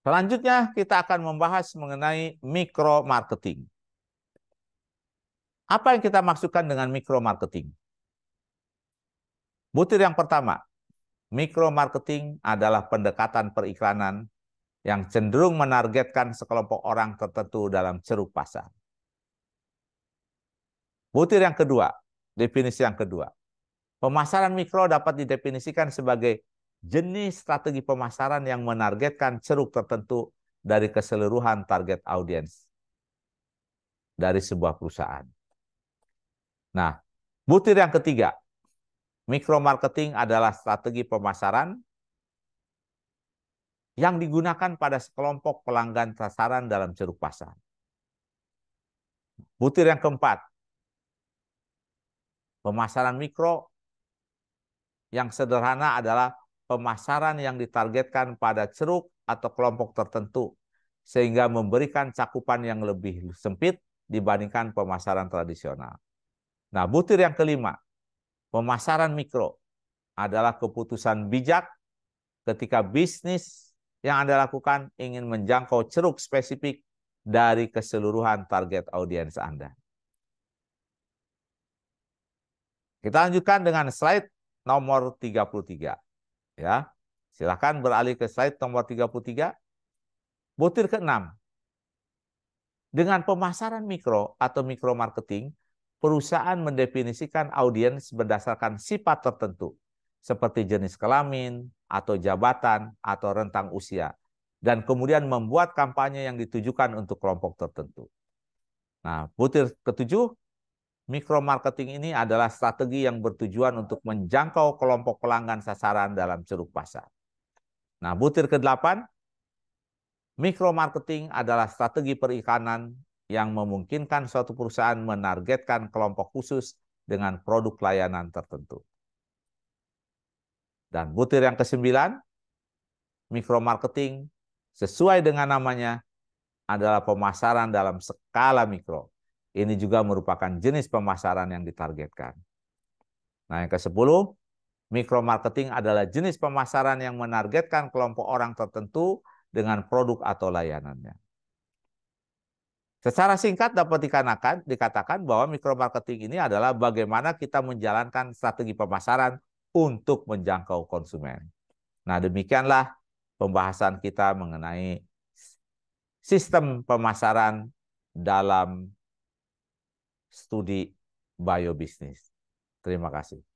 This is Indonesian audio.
Selanjutnya kita akan membahas mengenai micro marketing. Apa yang kita maksudkan dengan micro marketing? Butir yang pertama, micro marketing adalah pendekatan periklanan yang cenderung menargetkan sekelompok orang tertentu dalam ceruk pasar. Butir yang kedua, definisi yang kedua. Pemasaran mikro dapat didefinisikan sebagai jenis strategi pemasaran yang menargetkan ceruk tertentu dari keseluruhan target audiens dari sebuah perusahaan. Nah, butir yang ketiga, micro marketing adalah strategi pemasaran yang digunakan pada sekelompok pelanggan sasaran dalam ceruk pasar. Butir yang keempat, pemasaran mikro yang sederhana adalah pemasaran yang ditargetkan pada ceruk atau kelompok tertentu, sehingga memberikan cakupan yang lebih sempit dibandingkan pemasaran tradisional. Nah, butir yang kelima, pemasaran mikro adalah keputusan bijak ketika bisnis yang Anda lakukan ingin menjangkau ceruk spesifik dari keseluruhan target audiens Anda. Kita lanjutkan dengan slide nomor 33. Ya, silahkan beralih ke slide nomor 33. Butir ke-6. Dengan pemasaran mikro atau mikro marketing, perusahaan mendefinisikan audiens berdasarkan sifat tertentu, seperti jenis kelamin, atau jabatan, atau rentang usia, dan kemudian membuat kampanye yang ditujukan untuk kelompok tertentu. Nah, butir ketujuh, Micro marketing ini adalah strategi yang bertujuan untuk menjangkau kelompok pelanggan sasaran dalam ceruk pasar. Nah, butir ke-8, micro marketing adalah strategi perikanan yang memungkinkan suatu perusahaan menargetkan kelompok khusus dengan produk layanan tertentu. Dan butir yang kesembilan, micro marketing sesuai dengan namanya adalah pemasaran dalam skala mikro ini juga merupakan jenis pemasaran yang ditargetkan. Nah, yang ke-10, mikro marketing adalah jenis pemasaran yang menargetkan kelompok orang tertentu dengan produk atau layanannya. Secara singkat dapat dikatakan, dikatakan bahwa mikro marketing ini adalah bagaimana kita menjalankan strategi pemasaran untuk menjangkau konsumen. Nah, demikianlah pembahasan kita mengenai sistem pemasaran dalam studi biobisnis. Terima kasih.